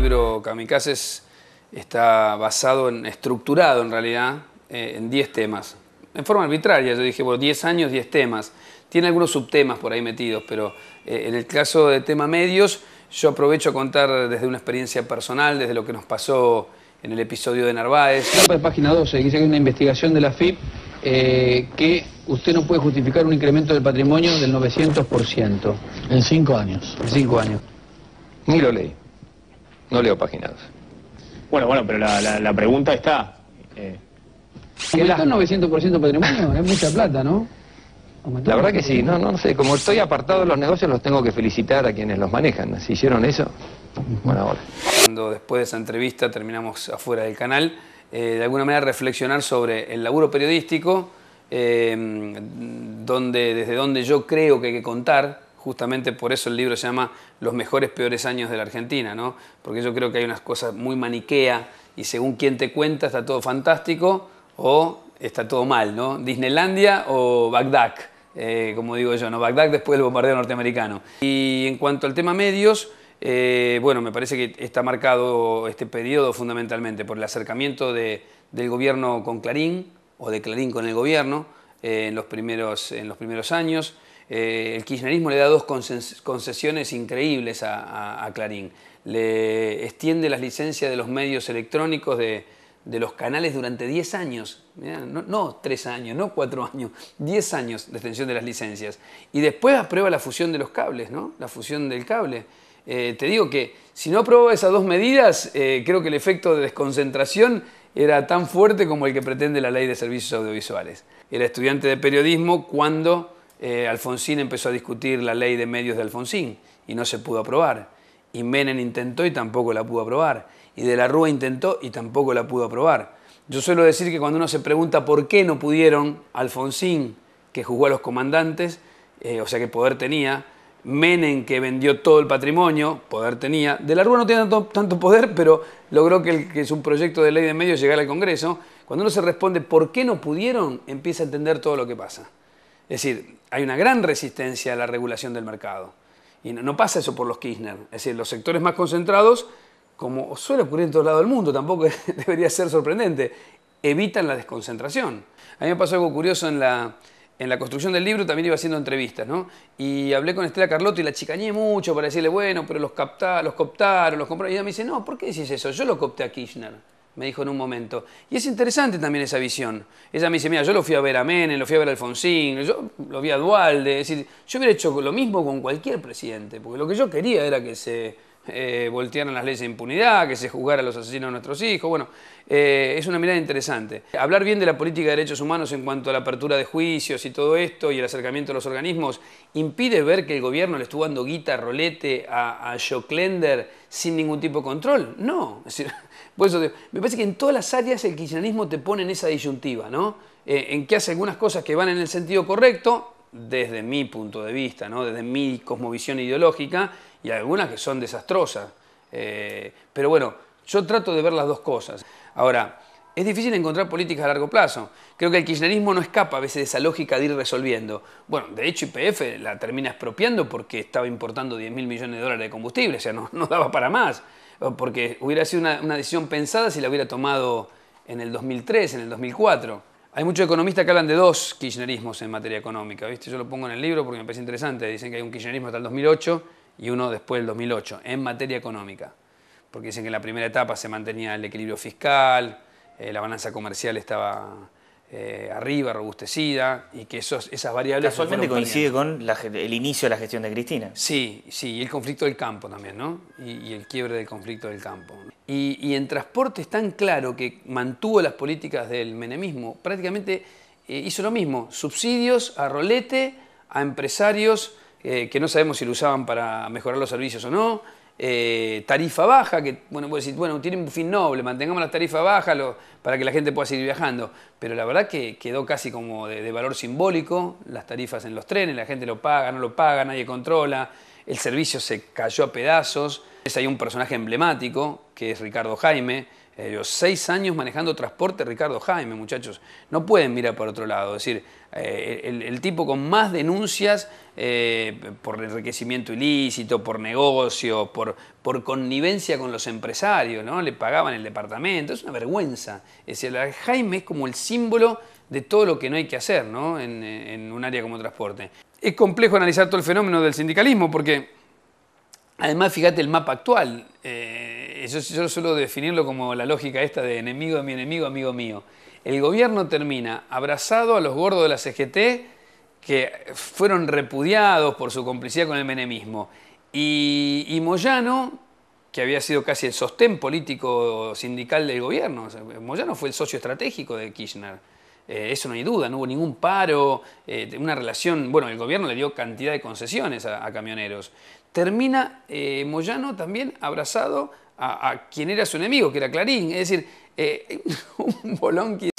libro Kamikazes está basado en, estructurado en realidad, eh, en 10 temas. En forma arbitraria, yo dije, bueno, 10 años, 10 temas. Tiene algunos subtemas por ahí metidos, pero eh, en el caso de tema medios, yo aprovecho a contar desde una experiencia personal, desde lo que nos pasó en el episodio de Narváez. La página 12 dice que hay una investigación de la FIP eh, que usted no puede justificar un incremento del patrimonio del 900%. En 5 años. En 5 años. Ni lo leí. No leo páginas. Bueno, bueno, pero la, la, pregunta está. Eh, el 900% patrimonio? es mucha plata, ¿no? La verdad que sí, no, no sé, como estoy apartado de los negocios, los tengo que felicitar a quienes los manejan. Si hicieron eso, bueno, ahora. Cuando después de esa entrevista terminamos afuera del canal, eh, de alguna manera reflexionar sobre el laburo periodístico, eh, donde, desde donde yo creo que hay que contar, justamente por eso el libro se llama Los mejores, peores años de la Argentina, ¿no? Porque yo creo que hay unas cosas muy maniquea y según quien te cuenta está todo fantástico o está todo mal, ¿no? Disneylandia o Bagdad, eh, como digo yo, ¿no? Bagdad después del bombardeo norteamericano. Y en cuanto al tema medios, eh, bueno, me parece que está marcado este periodo fundamentalmente por el acercamiento del gobierno con Clarín o de Clarín con el gobierno eh, en, en los primeros años. Eh, el kirchnerismo le da dos concesiones increíbles a, Clarín. Le extiende las licencias de los medios electrónicos de, los canales durante 10 años. no, 3 años, no 4 años, 10 años de extensión de las licencias. Y después aprueba la fusión de los cables, ¿no? La fusión del cable. Eh, te digo que si no aprueba esas dos medidas, eh, creo que el efecto de desconcentración era tan fuerte como el que pretende la ley de servicios audiovisuales. Era estudiante de periodismo cuando eh, Alfonsín empezó a discutir la ley de medios de Alfonsín y no se pudo aprobar. Y Menem intentó y tampoco la pudo aprobar. Y de la Rúa intentó y tampoco la pudo aprobar. Yo suelo decir que cuando uno se pregunta por qué no pudieron Alfonsín, que juzgó a los comandantes, eh, o sea que poder tenía, Menem, que vendió todo el patrimonio, poder tenía. De la Rúa no tiene tanto, poder, pero logró que, el, que su proyecto de ley de medios llegara al Congreso. Cuando uno se responde por qué no pudieron, empieza a entender todo lo que pasa. Es decir, hay una gran resistencia a la regulación del mercado. Y no, pasa eso por los Kirchner. Es decir, los sectores más concentrados, como suele ocurrir en todos lados del mundo, tampoco debería ser sorprendente, evitan la desconcentración. A mí me pasó algo curioso en la, construcción del libro también iba haciendo entrevistas, ¿no? Y hablé con Estela Carlotto y la chicañé mucho para decirle, bueno, pero los, captá, los cooptaron, los compraron. Y ella me dice, no, ¿por qué dices eso? Yo lo coopté a Kirchner me dijo en un momento. Y es interesante también esa visión. Ella me dice, mira, yo lo fui a ver a Menem, lo fui a ver a Alfonsín, yo lo vi a Dualde. Es decir, yo hubiera hecho lo mismo con cualquier presidente, porque lo que yo quería era que se Voltearon eh, voltearan las leyes de impunidad, que se juzgaran a los asesinos de nuestros hijos. Bueno, eh, es una mirada interesante. Hablar bien de la política de derechos humanos en cuanto a la apertura de juicios y todo esto y el acercamiento a los organismos impide ver que el gobierno le estuvo dando guita, rolete a, a Joe sin ningún tipo de control. No. Es decir, por eso me parece que en todas las áreas el kirchnerismo te pone en esa disyuntiva, ¿no? Eh, en que hace algunas cosas que van en el sentido correcto, desde mi punto de vista, desde mi cosmovisión ideológica, y algunas que son desastrosas. Eh, pero bueno, yo trato de ver las dos cosas. Ahora, es difícil encontrar políticas a largo plazo. Creo que el kirchnerismo no escapa a veces de esa lógica de ir resolviendo. Bueno, de hecho IPF la termina expropiando porque estaba importando 10 mil millones de dólares de combustible, o sea, no, daba para más, porque hubiera sido una decisión pensada si la hubiera tomado en el 2003, en el 2004. Hay muchos economistas que hablan de dos kirchnerismos en materia económica, ¿viste? Yo lo pongo en el libro porque me parece interesante. Dicen que hay un kirchnerismo hasta el 2008 y uno después del 2008, en materia económica. Porque dicen que en la primera etapa se mantenía el equilibrio fiscal, eh, la balanza comercial estaba eh, arriba, robustecida, y que esas variables... Casualmente coincide con el inicio de la gestión de Cristina. Sí, sí, y el conflicto del campo también, ¿no? Y, el quiebre del conflicto del campo. Y, en transporte es tan claro que mantuvo las políticas del menemismo, prácticamente eh, hizo lo mismo, subsidios a rolete, a empresarios eh, que no sabemos si lo usaban para mejorar los servicios o no, eh, tarifa baja, que bueno, vos decir, bueno, tiene un fin noble, mantengamos la tarifa baja para que la gente pueda seguir viajando. Pero la verdad que quedó casi como de, valor simbólico las tarifas en los trenes, la gente lo paga, no lo paga, nadie controla, el servicio se cayó a pedazos. Es hay un personaje emblemático, que es Ricardo Jaime, eh, seis años manejando transporte, Ricardo Jaime, muchachos. No pueden mirar por otro lado. Es decir, eh, el, tipo con más denuncias eh, por enriquecimiento ilícito, por negocio, por, por connivencia con los empresarios, ¿no? Le pagaban el departamento. Es una vergüenza. Es decir, Jaime es como el símbolo de todo lo que no hay que hacer, En, un área como transporte. Es complejo analizar todo el fenómeno del sindicalismo porque, además, fíjate el mapa actual yo, suelo definirlo como la lógica esta de enemigo de mi enemigo, amigo mío. El gobierno termina abrazado a los gordos de la CGT que fueron repudiados por su complicidad con el menemismo. Y, y, Moyano, que había sido casi el sostén político sindical del gobierno, Moyano fue el socio estratégico de Kirchner. Eh, eso no hay duda, no hubo ningún paro, eh, una relación, bueno, el gobierno le dio cantidad de concesiones a, camioneros. Termina eh, Moyano también abrazado a, quien era su enemigo, que era Clarín, es decir, un bolón que...